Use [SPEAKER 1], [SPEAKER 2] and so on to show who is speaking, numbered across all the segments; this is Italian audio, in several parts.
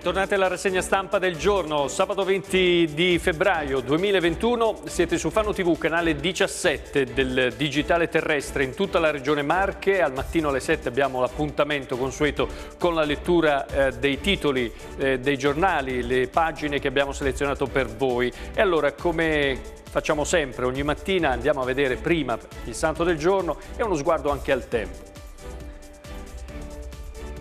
[SPEAKER 1] Bentornati eh, alla rassegna stampa del giorno, sabato 20 di febbraio 2021, siete su Fano TV, canale 17 del digitale terrestre in tutta la regione Marche, al mattino alle 7 abbiamo l'appuntamento consueto con la lettura eh, dei titoli eh, dei giornali, le pagine che abbiamo selezionato per voi. E allora come facciamo sempre, ogni mattina andiamo a vedere prima il santo del giorno e uno sguardo anche al tempo.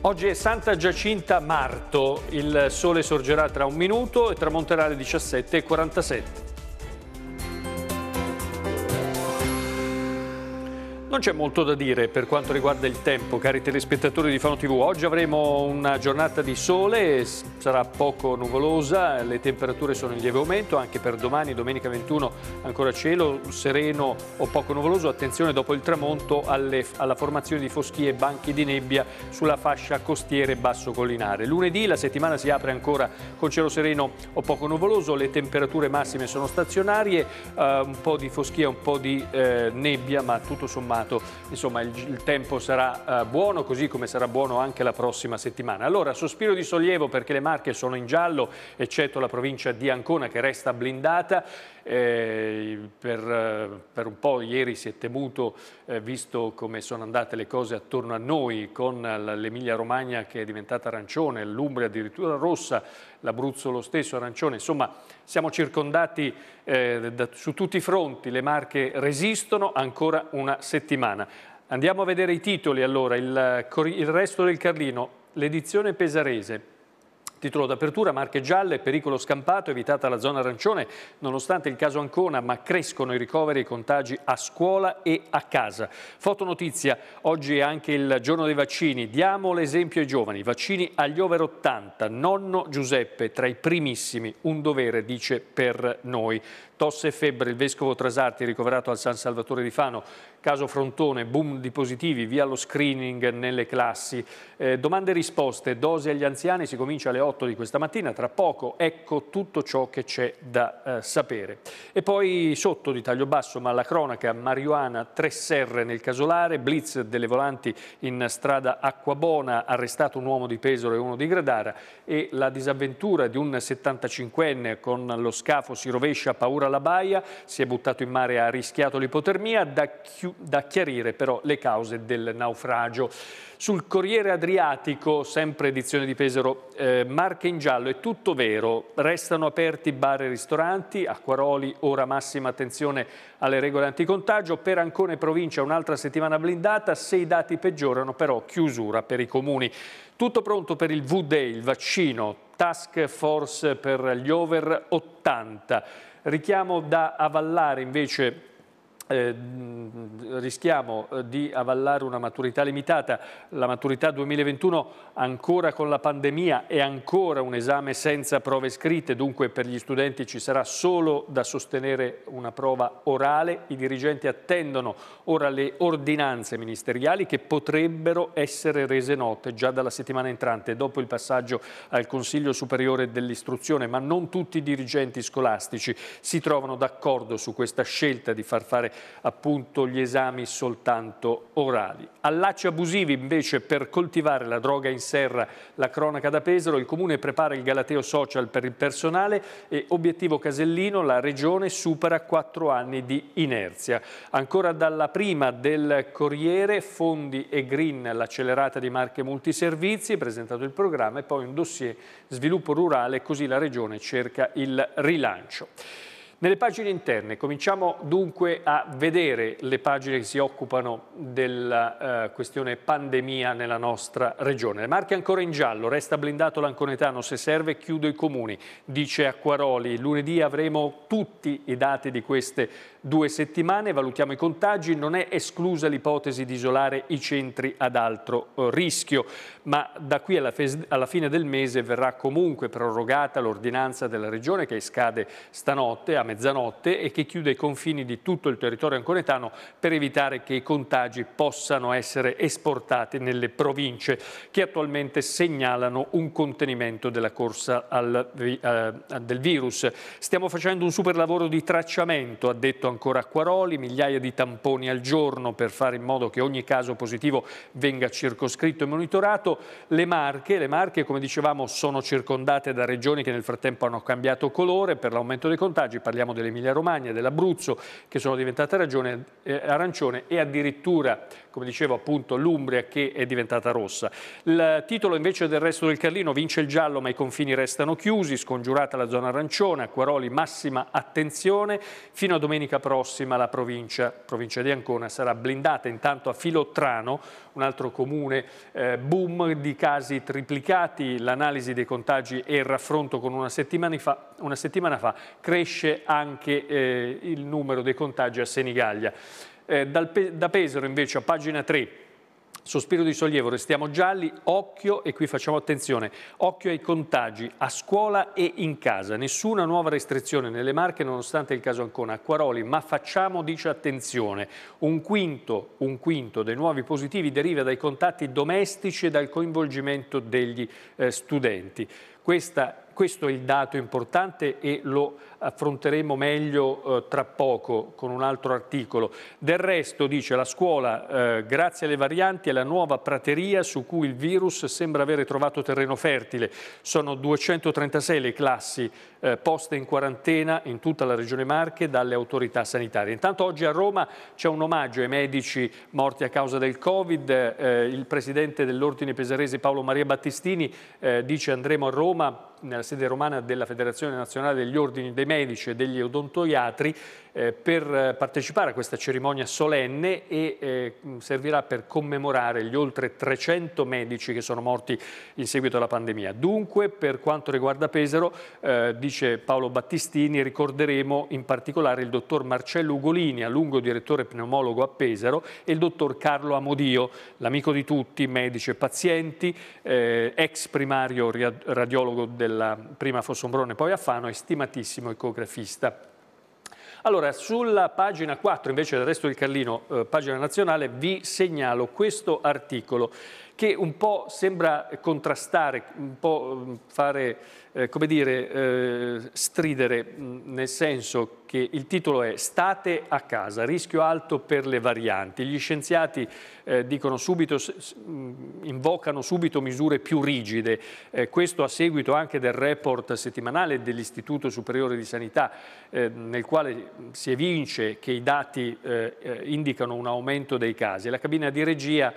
[SPEAKER 1] Oggi è Santa Giacinta Marto, il sole sorgerà tra un minuto e tramonterà alle 17.47. Non c'è molto da dire per quanto riguarda il tempo, cari telespettatori di Fano TV. Oggi avremo una giornata di sole, sarà poco nuvolosa, le temperature sono in lieve aumento, anche per domani, domenica 21, ancora cielo sereno o poco nuvoloso. Attenzione dopo il tramonto alle, alla formazione di foschie e banchi di nebbia sulla fascia costiere basso collinare. Lunedì la settimana si apre ancora con cielo sereno o poco nuvoloso, le temperature massime sono stazionarie, eh, un po' di foschia, un po' di eh, nebbia, ma tutto sommato campionato, insomma il, il tempo sarà eh, buono, così come sarà buono anche la prossima settimana. Allora, sospiro di sollievo perché le Marche sono in giallo, eccetto la provincia di Ancona che resta blindata. Eh, per, eh, per, un po' ieri si è temuto, eh, visto come sono andate le cose attorno a noi, con l'Emilia Romagna che è diventata arancione, l'Umbria addirittura rossa, l'Abruzzo lo stesso, arancione, insomma siamo circondati eh, da, su tutti i fronti, le marche resistono ancora una settimana. Andiamo a vedere i titoli allora, il, eh, il resto del Carlino, l'edizione pesarese, Titolo d'apertura, marche gialle, pericolo scampato, evitata la zona arancione. Nonostante il caso Ancona, ma crescono i ricoveri e i contagi a scuola e a casa. Fotonotizia, oggi è anche il giorno dei vaccini. Diamo l'esempio ai giovani. Vaccini agli over 80. Nonno Giuseppe, tra i primissimi. Un dovere, dice, per noi tosse e febbre, il vescovo Trasarti ricoverato al San Salvatore di Fano, caso Frontone, boom di positivi, via lo screening nelle classi, eh, domande e risposte, dose agli anziani, si comincia alle 8 di questa mattina, tra poco ecco tutto ciò che c'è da eh, sapere. E poi sotto di taglio basso, ma la cronaca, marijuana, tre serre nel casolare, blitz delle volanti in strada Acquabona, arrestato un uomo di Pesaro e uno di Gradara e la disavventura di un 75enne con lo scafo si rovescia, paura alla baia, si è buttato in mare, e ha rischiato l'ipotermia, da, da chiarire però le cause del naufragio. Sul Corriere Adriatico, sempre edizione di Pesaro, eh, marche in giallo, è tutto vero, restano aperti bar e ristoranti, Acquaroli ora massima attenzione alle regole anticontagio, per Ancone provincia un'altra settimana blindata, se i dati peggiorano però chiusura per i comuni. Tutto pronto per il V-Day, il vaccino, task force per gli over 80. Richiamo da avallare invece eh, rischiamo eh, di avallare una maturità limitata. La maturità 2021 ancora con la pandemia è ancora un esame senza prove scritte, dunque per gli studenti ci sarà solo da sostenere una prova orale. I dirigenti attendono ora le ordinanze ministeriali che potrebbero essere rese note già dalla settimana entrante dopo il passaggio al Consiglio Superiore dell'Istruzione, ma non tutti i dirigenti scolastici si trovano d'accordo su questa scelta di far fare appunto gli esami soltanto orali. Allacci abusivi invece per coltivare la droga in serra, la cronaca da Pesaro, il Comune prepara il Galateo Social per il personale e obiettivo Casellino, la Regione supera quattro anni di inerzia. Ancora dalla prima del Corriere, Fondi e Green, l'accelerata di marche multiservizi, presentato il programma e poi un dossier sviluppo rurale, così la Regione cerca il rilancio. Nelle pagine interne cominciamo dunque a vedere le pagine che si occupano della eh, questione pandemia nella nostra regione. Le Marche ancora in giallo, resta blindato l'Anconetano, se serve chiudo i comuni, dice Acquaroli. Lunedì avremo tutti i dati di queste due settimane, valutiamo i contagi, non è esclusa l'ipotesi di isolare i centri ad alto eh, rischio, ma da qui alla, alla fine del mese verrà comunque prorogata l'ordinanza della Regione che scade stanotte a mezzanotte e che chiude i confini di tutto il territorio anconetano per evitare che i contagi possano essere esportati nelle province che attualmente segnalano un contenimento della corsa al, eh, del virus. Stiamo facendo un super lavoro di tracciamento, ha detto detto ancora Quaroli, migliaia di tamponi al giorno per fare in modo che ogni caso positivo venga circoscritto e monitorato. Le Marche, le marche come dicevamo, sono circondate da regioni che nel frattempo hanno cambiato colore per l'aumento dei contagi. Parliamo dell'Emilia Romagna, dell'Abruzzo, che sono diventate ragione, eh, arancione e addirittura, come dicevo appunto, l'Umbria che è diventata rossa. Il titolo invece del resto del Carlino vince il giallo ma i confini restano chiusi, scongiurata la zona arancione, a Quaroli massima attenzione, fino a domenica domenica prossima la provincia, provincia di Ancona sarà blindata. Intanto a Filottrano, un altro comune, eh, boom di casi triplicati, l'analisi dei contagi e il raffronto con una settimana fa, una settimana fa cresce anche eh, il numero dei contagi a Senigallia. Eh, dal, da Pesaro invece a pagina 3 Sospiro di sollievo, restiamo gialli, occhio e qui facciamo attenzione, occhio ai contagi a scuola e in casa, nessuna nuova restrizione nelle marche nonostante il caso Ancona, Acquaroli, ma facciamo dice attenzione, un quinto, un quinto dei nuovi positivi deriva dai contatti domestici e dal coinvolgimento degli eh, studenti. Questa, questo è il dato importante e lo affronteremo meglio eh, tra poco con un altro articolo. Del resto, dice la scuola, eh, grazie alle varianti è la nuova prateria su cui il virus sembra avere trovato terreno fertile. Sono 236 le classi eh, poste in quarantena in tutta la regione Marche dalle autorità sanitarie. Intanto oggi a Roma c'è un omaggio ai medici morti a causa del Covid. Eh, il presidente dell'Ordine Pesarese Paolo Maria Battistini eh, dice andremo a Roma nella sede romana della Federazione Nazionale degli Ordini dei medici e degli odontoiatri eh, per partecipare a questa cerimonia solenne e eh, servirà per commemorare gli oltre 300 medici che sono morti in seguito alla pandemia. Dunque, per quanto riguarda Pesaro, eh, dice Paolo Battistini, ricorderemo in particolare il dottor Marcello Ugolini, a lungo direttore pneumologo a Pesaro, e il dottor Carlo Amodio, l'amico di tutti, medici e pazienti, eh, ex primario radiologo della prima Fossombrone, poi a Fano, stimatissimo ecografista. Allora, sulla pagina 4 invece del resto del Carlino, eh, pagina nazionale, vi segnalo questo articolo che un po' sembra contrastare, un po' mm, fare eh, come dire, eh, stridere, mm, nel senso che il titolo è State a casa, rischio alto per le varianti. Gli scienziati eh, dicono subito, mm, invocano subito misure più rigide. Eh, questo a seguito anche del report settimanale dell'Istituto Superiore di Sanità, eh, nel quale mm, si evince che i dati eh, indicano un aumento dei casi. La cabina di regia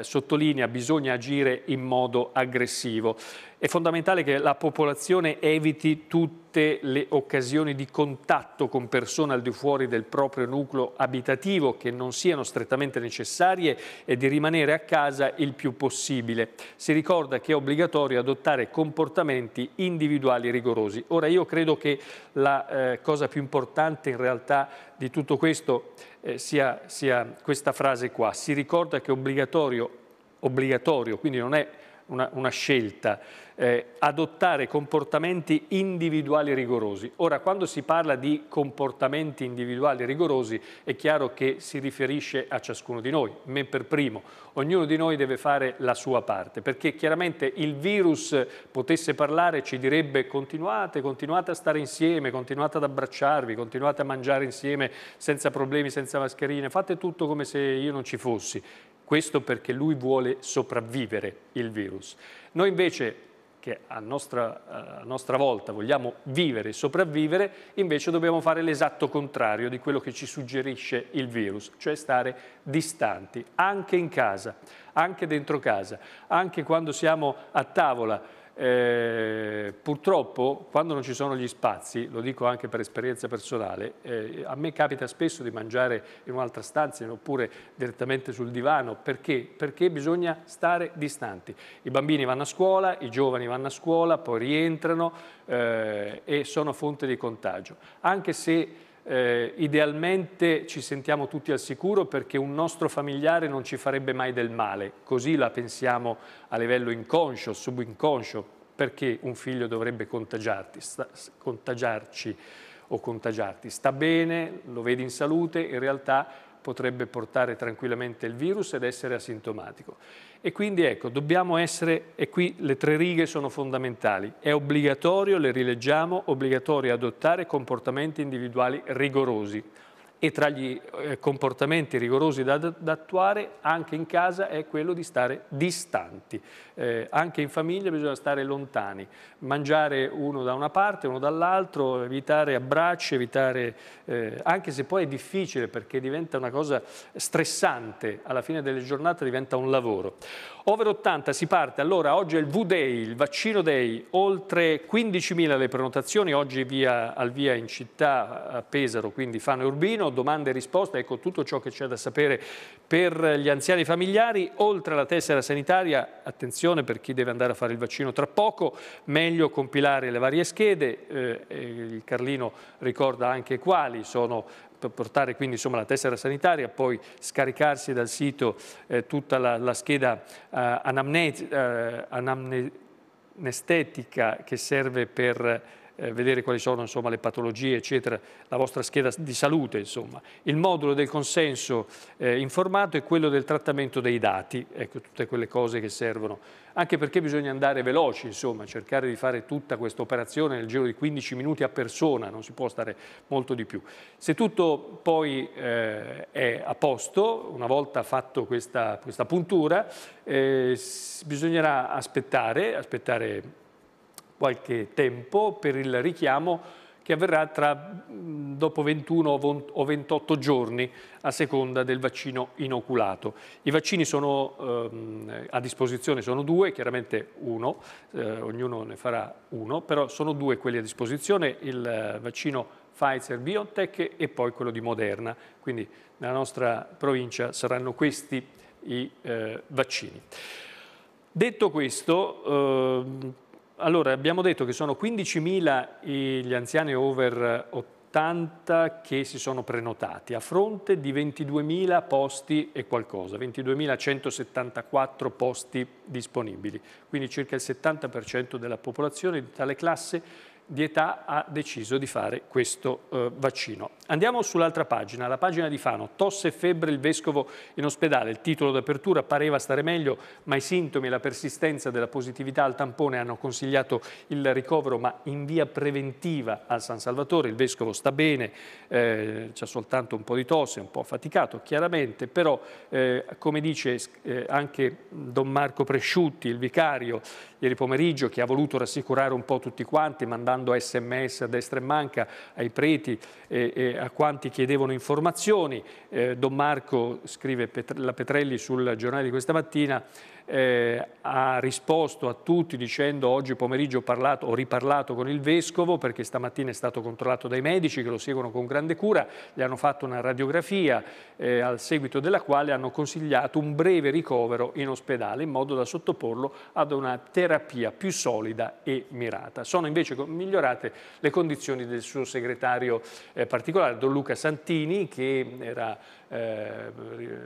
[SPEAKER 1] sottolinea che bisogna agire in modo aggressivo. È fondamentale che la popolazione eviti tutte le occasioni di contatto con persone al di fuori del proprio nucleo abitativo che non siano strettamente necessarie e di rimanere a casa il più possibile. Si ricorda che è obbligatorio adottare comportamenti individuali rigorosi. Ora io credo che la eh, cosa più importante in realtà di tutto questo eh, sia, sia questa frase qua. Si ricorda che è obbligatorio, obbligatorio quindi non è una, una scelta, eh, adottare comportamenti individuali rigorosi. Ora, quando si parla di comportamenti individuali rigorosi, è chiaro che si riferisce a ciascuno di noi, me per primo. Ognuno di noi deve fare la sua parte, perché chiaramente il virus potesse parlare ci direbbe continuate, continuate a stare insieme, continuate ad abbracciarvi, continuate a mangiare insieme senza problemi, senza mascherine, fate tutto come se io non ci fossi. Questo perché lui vuole sopravvivere il virus. Noi invece che a nostra, eh, a nostra, volta vogliamo vivere e sopravvivere, invece dobbiamo fare l'esatto contrario di quello che ci suggerisce il virus, cioè stare distanti, anche in casa, anche dentro casa, anche quando siamo a tavola eh, purtroppo quando non ci sono gli spazi, lo dico anche per esperienza personale, eh, a me capita spesso di mangiare in un'altra stanza oppure direttamente sul divano, perché? Perché bisogna stare distanti. I bambini vanno a scuola, i giovani vanno a scuola, poi rientrano eh, e sono fonte di contagio. Anche se eh, idealmente ci sentiamo tutti al sicuro perché un nostro familiare non ci farebbe mai del male, così la pensiamo a livello inconscio, subinconscio, perché un figlio dovrebbe sta, contagiarci o contagiarti? Sta bene, lo vedi in salute, in realtà potrebbe portare tranquillamente il virus ed essere asintomatico. E quindi ecco, dobbiamo essere, e qui le tre righe sono fondamentali, è obbligatorio, le rileggiamo, obbligatorio adottare comportamenti individuali rigorosi, e tra gli eh, comportamenti rigorosi da, da, attuare anche in casa è quello di stare distanti. Eh, anche in famiglia bisogna stare lontani, mangiare uno da una parte, uno dall'altro, evitare abbracci, evitare, eh, anche se poi è difficile perché diventa una cosa stressante, alla fine delle giornate diventa un lavoro. Over 80 si parte, allora oggi è il V-Day, il vaccino day, oltre 15.000 le prenotazioni, oggi via, al via in città a Pesaro, quindi Fano e Urbino, domande e risposte, ecco tutto ciò che c'è da sapere per gli anziani familiari, oltre alla tessera sanitaria, attenzione per chi deve andare a fare il vaccino tra poco, meglio compilare le varie schede, eh, il Carlino ricorda anche quali sono per portare quindi insomma, la tessera sanitaria, poi scaricarsi dal sito eh, tutta la, la scheda eh, anamnese, eh, anamnestetica che serve per eh, vedere quali sono insomma, le patologie, eccetera, la vostra scheda di salute. Insomma. Il modulo del consenso eh, informato è quello del trattamento dei dati, ecco, tutte quelle cose che servono, anche perché bisogna andare veloci, insomma, cercare di fare tutta questa operazione nel giro di 15 minuti a persona, non si può stare molto di più. Se tutto poi eh, è a posto, una volta fatto questa, questa puntura, eh, bisognerà aspettare, aspettare qualche tempo per il richiamo che avverrà tra, mm, dopo 21 o 28 giorni a seconda del vaccino inoculato. I vaccini sono, ehm, a disposizione sono due, chiaramente uno, eh, ognuno ne farà uno, però sono due quelli a disposizione, il eh, vaccino Pfizer BioNTech e poi quello di Moderna, quindi nella nostra provincia saranno questi i eh, vaccini. Detto questo, eh, allora, abbiamo detto che sono 15.000 gli anziani over 80 che si sono prenotati a fronte di 22.000 posti e qualcosa, 22.174 posti disponibili, quindi circa il 70% della popolazione di tale classe di età ha deciso di fare questo eh, vaccino. Andiamo sull'altra pagina, la pagina di Fano, tosse e febbre il vescovo in ospedale, il titolo d'apertura pareva stare meglio, ma i sintomi e la persistenza della positività al tampone hanno consigliato il ricovero, ma in via preventiva al San Salvatore, il vescovo sta bene, eh, c'è soltanto un po' di tosse, un po' affaticato chiaramente, però eh, come dice eh, anche Don Marco Presciutti, il vicario, ieri pomeriggio, che ha voluto rassicurare un po' tutti quanti, mandando mandando sms a destra e manca ai preti e, e a quanti chiedevano informazioni. Eh, Don Marco scrive Pet la Petrelli sul giornale di questa mattina, eh, ha risposto a tutti dicendo oggi pomeriggio ho, parlato, ho riparlato con il Vescovo perché stamattina è stato controllato dai medici che lo seguono con grande cura, gli hanno fatto una radiografia eh, al seguito della quale hanno consigliato un breve ricovero in ospedale in modo da sottoporlo ad una terapia più solida e mirata. Sono invece migliorate le condizioni del suo segretario eh, particolare, Don Luca Santini, che era eh,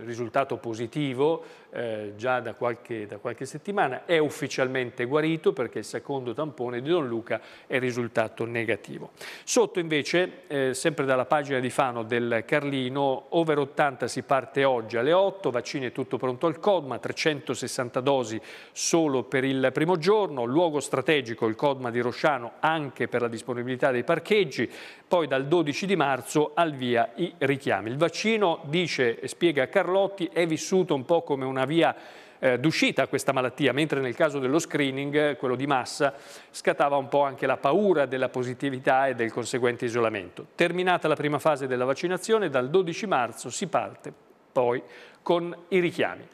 [SPEAKER 1] risultato positivo eh, già da qualche, da qualche, settimana, è ufficialmente guarito perché il secondo tampone di Don Luca è risultato negativo. Sotto invece, eh, sempre dalla pagina di Fano del Carlino, over 80 si parte oggi alle 8, vaccini è tutto pronto al CODMA, 360 dosi solo per il primo giorno, luogo strategico il CODMA di Rosciano anche per la disponibilità dei parcheggi, poi dal 12 di marzo al via i richiami. Il vaccino dice e spiega Carlotti, è vissuto un po' come una via eh, d'uscita a questa malattia, mentre nel caso dello screening, quello di massa, scattava un po' anche la paura della positività e del conseguente isolamento. Terminata la prima fase della vaccinazione, dal 12 marzo si parte poi con i richiami.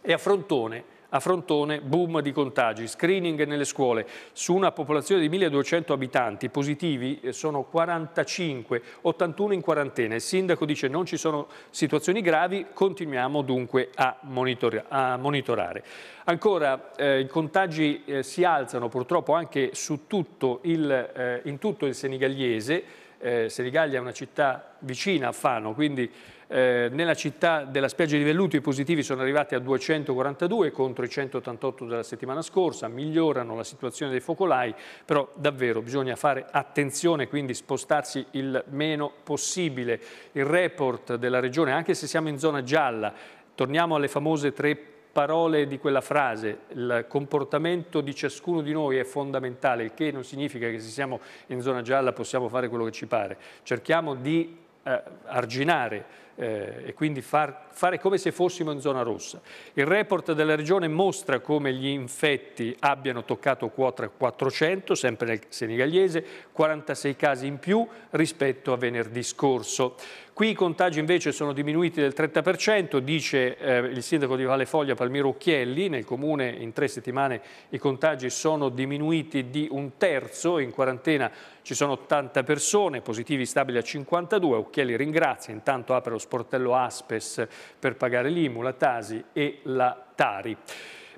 [SPEAKER 1] E a Frontone a Frontone boom di contagi, screening nelle scuole. Su una popolazione di 1200 abitanti positivi eh, sono 45, 81 in quarantena. Il sindaco dice non ci sono situazioni gravi, continuiamo dunque a, monitor a monitorare. Ancora eh, i contagi eh, si alzano purtroppo anche tutto il, eh, in tutto il senigaliese eh, Senigallia è una città vicina a Fano, quindi eh, nella città della spiaggia di Velluto i positivi sono arrivati a 242 contro i 188 della settimana scorsa, migliorano la situazione dei focolai, però davvero bisogna fare attenzione, quindi spostarsi il meno possibile. Il report della regione, anche se siamo in zona gialla, torniamo alle famose tre parole di quella frase, il comportamento di ciascuno di noi è fondamentale, il che non significa che se siamo in zona gialla possiamo fare quello che ci pare. Cerchiamo di eh, arginare eh, e quindi far, fare come se fossimo in zona rossa. Il report della regione mostra come gli infetti abbiano toccato quota 400, sempre nel senegaliese, 46 casi in più rispetto a venerdì scorso. Qui i contagi invece sono diminuiti del 30%, dice eh, il sindaco di Valle Foglia Palmiro Occhielli, nel comune in tre settimane i contagi sono diminuiti di un terzo, in quarantena ci sono 80 persone, positivi stabili a 52, Occhielli ringrazia, intanto apre lo spazio sportello Aspes per pagare l'IMU, la Tasi e la Tari.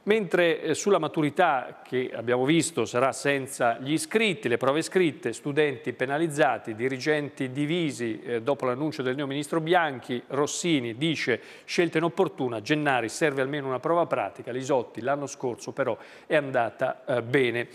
[SPEAKER 1] Mentre eh, sulla maturità, che abbiamo visto sarà senza gli iscritti, le prove scritte, studenti penalizzati, dirigenti divisi eh, dopo l'annuncio del neo ministro Bianchi, Rossini dice scelta inopportuna, Gennari serve almeno una prova pratica, Lisotti l'anno scorso però è andata eh, bene.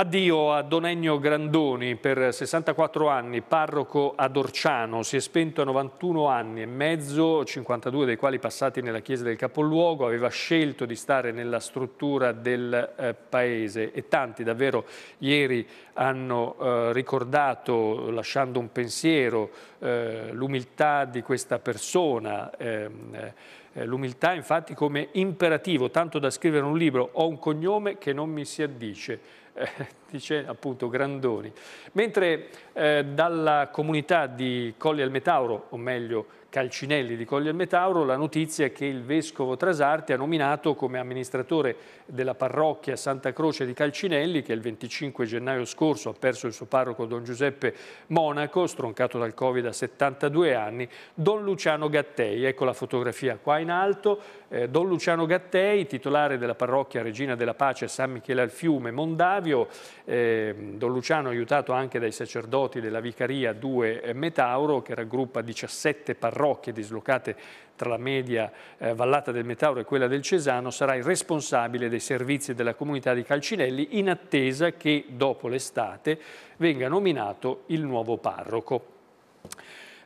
[SPEAKER 1] Addio a Don Ennio Grandoni, per 64 anni, parroco ad Orciano, si è spento a 91 anni e mezzo, 52 dei quali passati nella chiesa del capoluogo, aveva scelto di stare nella struttura del eh, paese e tanti davvero ieri hanno eh, ricordato, lasciando un pensiero, eh, l'umiltà di questa persona, ehm, eh, L'umiltà infatti come imperativo, tanto da scrivere un libro, ho un cognome che non mi si addice eh, dice appunto Grandoni. Mentre eh, dalla comunità di Colli al Metauro, o meglio Calcinelli di Colli al Metauro, la notizia è che il vescovo Trasarte ha nominato come amministratore della parrocchia Santa Croce di Calcinelli, che il 25 gennaio scorso ha perso il suo parroco Don Giuseppe Monaco, stroncato dal Covid a 72 anni, Don Luciano Gattei. Ecco la fotografia qua in alto, eh, Don Luciano Gattei, titolare della parrocchia Regina della Pace San Michele al Fiume, Mondavio, eh, Don Luciano aiutato anche dai sacerdoti della Vicaria 2 eh, Metauro che raggruppa 17 parrocchie dislocate tra la media eh, vallata del Metauro e quella del Cesano, sarà il responsabile dei servizi della comunità di Calcinelli in attesa che dopo l'estate venga nominato il nuovo parroco.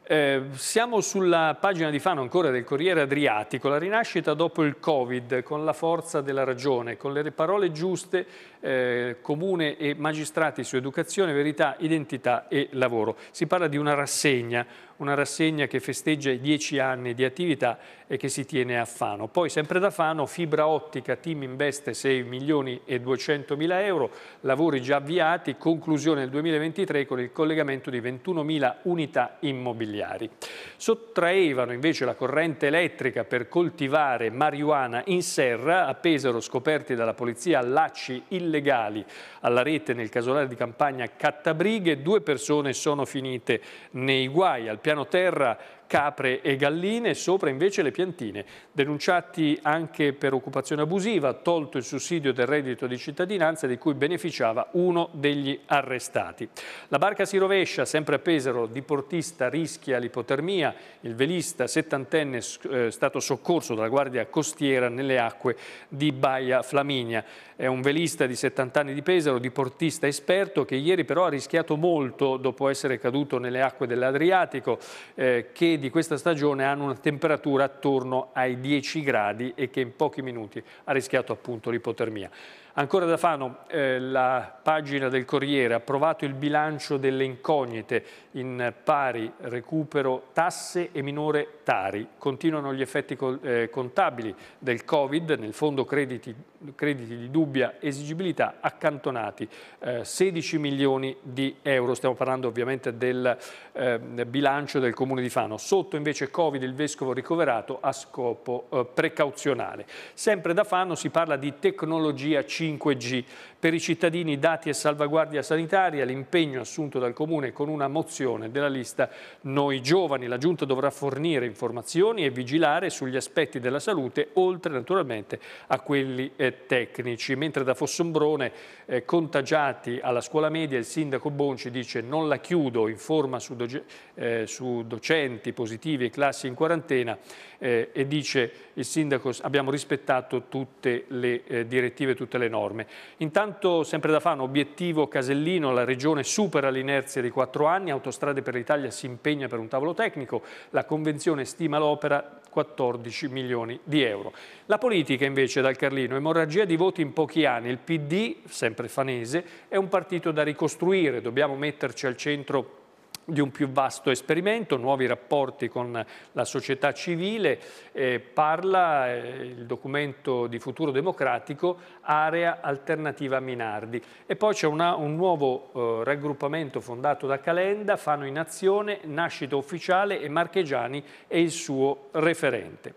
[SPEAKER 1] Eh, siamo sulla pagina di Fano ancora del Corriere Adriatico, la rinascita dopo il Covid con la forza della ragione, con le parole giuste, eh, comune e magistrati su educazione, verità, identità e lavoro. Si parla di una rassegna, una rassegna che festeggia i dieci anni di attività e che si tiene a Fano. Poi sempre da Fano, fibra ottica, team investe 6 milioni e 200 mila euro, lavori già avviati, conclusione nel 2023 con il collegamento di 21 mila unità immobiliari. Sottraevano invece la corrente elettrica per coltivare marijuana in serra, a Pesaro scoperti dalla polizia lacci illegali alla rete nel casolare di campagna Cattabrighe, due persone sono finite nei guai. Al piano piano terra capre e galline, sopra invece le piantine. Denunciati anche per occupazione abusiva, tolto il sussidio del reddito di cittadinanza di cui beneficiava uno degli arrestati. La barca si rovescia, sempre a Pesaro, diportista rischia l'ipotermia, il velista settantenne è eh, stato soccorso dalla Guardia Costiera nelle acque di Baia Flaminia. È un velista di 70 anni di Pesaro, diportista esperto, che ieri però ha rischiato molto dopo essere caduto nelle acque dell'Adriatico, eh, che di questa stagione hanno una temperatura attorno ai 10 gradi e che in pochi minuti ha rischiato appunto l'ipotermia. Ancora da Fano, eh, la pagina del Corriere ha approvato il bilancio delle incognite in pari recupero tasse e minore tari. Continuano gli effetti col, eh, contabili del Covid, nel fondo crediti, crediti di dubbia esigibilità accantonati, eh, 16 milioni di euro. Stiamo parlando ovviamente del eh, bilancio del Comune di Fano sotto invece Covid il vescovo ricoverato a scopo eh, precauzionale. Sempre da Fano si parla di tecnologia 5G, per i cittadini dati e salvaguardia sanitaria, l'impegno assunto dal Comune con una mozione della lista Noi Giovani. La Giunta dovrà fornire informazioni e vigilare sugli aspetti della salute, oltre naturalmente a quelli eh, tecnici. Mentre da Fossombrone, eh, contagiati alla scuola media, il sindaco Bonci dice non la chiudo, informa su, doge, eh, su docenti positivi e classi in quarantena eh, e dice il sindaco abbiamo rispettato tutte le eh, direttive, tutte le norme. Intanto Intanto, sempre da Fano, obiettivo Casellino, la Regione supera l'inerzia di quattro anni, Autostrade per l'Italia si impegna per un tavolo tecnico, la Convenzione stima l'opera 14 milioni di euro. La politica invece dal Carlino, emorragia di voti in pochi anni, il PD, sempre fanese, è un partito da ricostruire, dobbiamo metterci al centro di un più vasto esperimento, nuovi rapporti con la società civile, eh, parla eh, il documento di futuro democratico, area alternativa Minardi. E poi c'è un nuovo eh, raggruppamento fondato da Calenda, Fano in azione, nascita ufficiale e Marchegiani è il suo referente.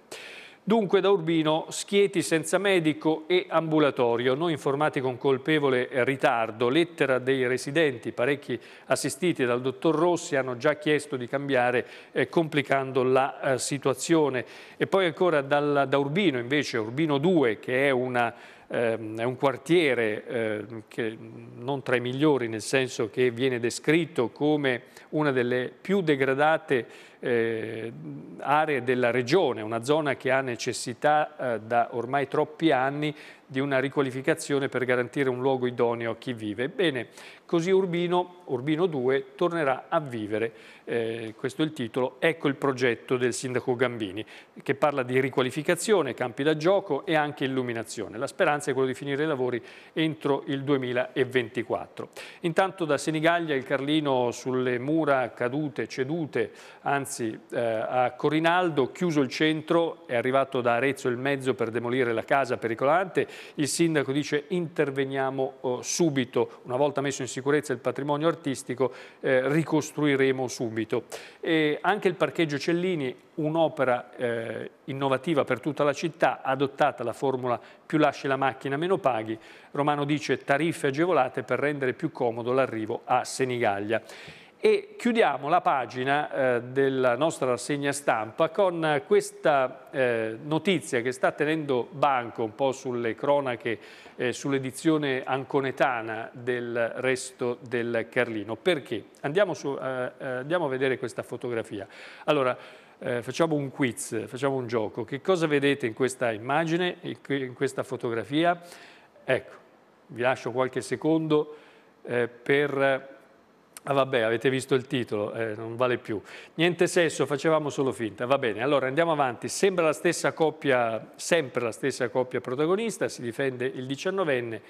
[SPEAKER 1] Dunque da Urbino, Schieti senza medico e ambulatorio, noi informati con colpevole ritardo, lettera dei residenti, parecchi assistiti dal dottor Rossi hanno già chiesto di cambiare eh, complicando la eh, situazione. E poi ancora dal, da Urbino invece, Urbino 2 che è una ehm, è un quartiere ehm, che non tra i migliori nel senso che viene descritto come una delle più degradate eh, aree della regione, una zona che ha necessità eh, da ormai troppi anni di una riqualificazione per garantire un luogo idoneo a chi vive. Bene, così Urbino, Urbino 2 tornerà a vivere, eh, questo è il titolo, ecco il progetto del sindaco Gambini che parla di riqualificazione, campi da gioco e anche illuminazione. La speranza è quella di finire i lavori entro il 2024. Intanto da Senigallia il Carlino sulle mura cadute, cedute, anzi Anzi, eh, a Corinaldo, chiuso il centro, è arrivato da Arezzo il mezzo per demolire la casa pericolante. Il sindaco dice interveniamo eh, subito. Una volta messo in sicurezza il patrimonio artistico, eh, ricostruiremo subito. E anche il parcheggio Cellini, un'opera eh, innovativa per tutta la città, adottata la formula più lasci la macchina, meno paghi. Romano dice tariffe agevolate per rendere più comodo l'arrivo a Senigallia. E chiudiamo la pagina eh, della nostra rassegna stampa con questa eh, notizia che sta tenendo banco un po' sulle cronache, eh, sull'edizione anconetana del resto del Carlino. Perché? Andiamo, su, eh, eh, andiamo a vedere questa fotografia. Allora, eh, facciamo un quiz, facciamo un gioco. Che cosa vedete in questa immagine, in questa fotografia? Ecco, vi lascio qualche secondo per Ah, vabbè, avete visto il titolo, eh, non vale più. Niente sesso, facevamo solo finta. Va bene, allora andiamo avanti. Sembra la stessa coppia, sempre la stessa coppia protagonista, si difende il diciannovenne.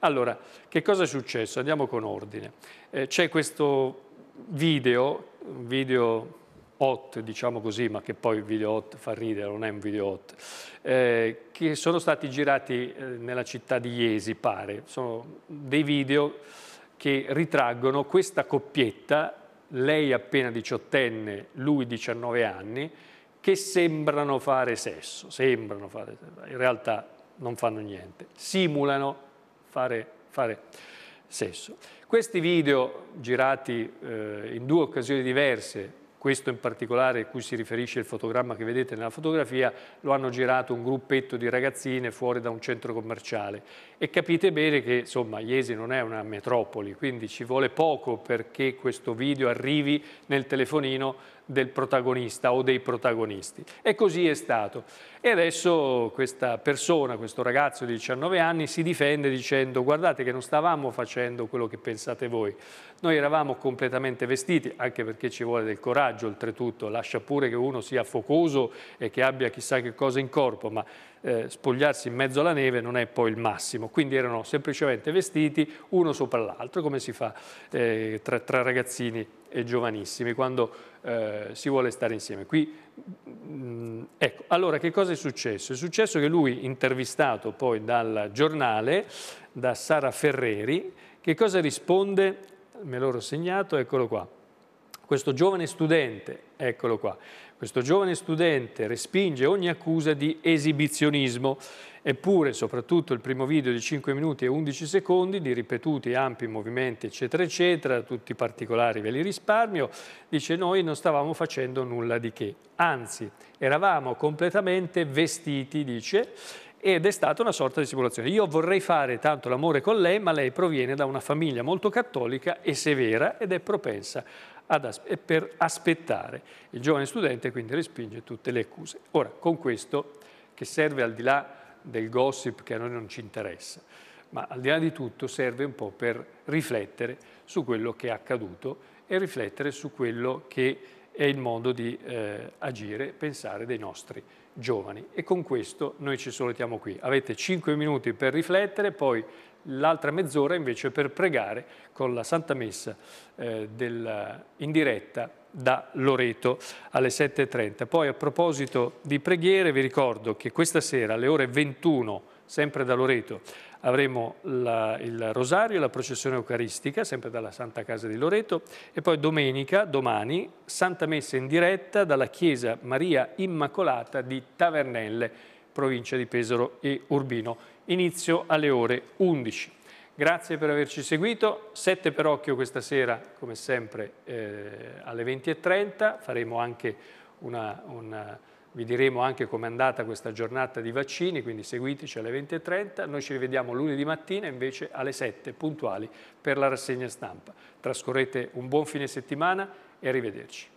[SPEAKER 1] Allora, che cosa è successo? Andiamo con ordine. Eh, c'è questo video, un video hot, diciamo così, ma che poi il video hot fa ridere, non è un video hot, eh, che sono stati girati eh, nella città di Iesi, pare. Sono dei video che ritraggono questa coppietta, lei appena diciottenne, lui 19 anni, che sembrano fare sesso, sembrano fare sesso, in realtà non fanno niente, simulano fare, fare sesso. Questi video girati eh, in due occasioni diverse questo in particolare a cui si riferisce il fotogramma che vedete nella fotografia, lo hanno girato un gruppetto di ragazzine fuori da un centro commerciale e capite bene che insomma Iesi non è una metropoli, quindi ci vuole poco perché questo video arrivi nel telefonino del protagonista o dei protagonisti. E così è stato. E adesso questa persona, questo ragazzo di 19 anni, si difende dicendo guardate che non stavamo facendo quello che pensate voi, noi eravamo completamente vestiti, anche perché ci vuole del coraggio oltretutto, lascia pure che uno sia focoso e che abbia chissà che cosa in corpo, ma eh, spogliarsi in mezzo alla neve non è poi il massimo, quindi erano semplicemente vestiti uno sopra l'altro, come si fa eh, tra, tra ragazzini e giovanissimi, quando eh, si vuole stare insieme. Qui, mh, mm, ecco, allora che cosa è successo? È successo che lui, intervistato poi dal giornale, da Sara Ferreri, che cosa risponde? Me l'ho segnato, eccolo qua. Questo giovane studente, eccolo qua, questo giovane studente respinge ogni accusa di esibizionismo Eppure, soprattutto il primo video di 5 minuti e 11 secondi, di ripetuti ampi movimenti, eccetera, eccetera, tutti i particolari ve li risparmio, dice noi non stavamo facendo nulla di che. Anzi, eravamo completamente vestiti, dice, ed è stata una sorta di simulazione. Io vorrei fare tanto l'amore con lei, ma lei proviene da una famiglia molto cattolica e severa ed è propensa aspe per aspettare. Il giovane studente quindi respinge tutte le accuse. Ora, con questo, che serve al di là del gossip che a noi non ci interessa, ma al di là di tutto serve un po' per riflettere su quello che è accaduto e riflettere su quello che è il modo di eh, agire pensare dei nostri giovani. E con questo noi ci salutiamo qui. Avete 5 minuti per riflettere, poi l'altra mezz'ora invece per pregare con la Santa Messa eh, del, in diretta da Loreto alle 7.30. Poi a proposito di preghiere vi ricordo che questa sera alle ore 21, sempre da Loreto, avremo la, il rosario e la processione eucaristica, sempre dalla Santa Casa di Loreto, e poi domenica, domani, Santa Messa in diretta dalla Chiesa Maria Immacolata di Tavernelle, provincia di Pesaro e Urbino. Inizio alle ore 11. Grazie per averci seguito, sette per occhio questa sera come sempre eh, alle 20.30, faremo anche una, una, vi diremo anche com'è andata questa giornata di vaccini, quindi seguiteci alle 20.30, noi ci rivediamo lunedì mattina invece alle 7 puntuali per la rassegna stampa. Trascorrete un buon fine settimana e arrivederci.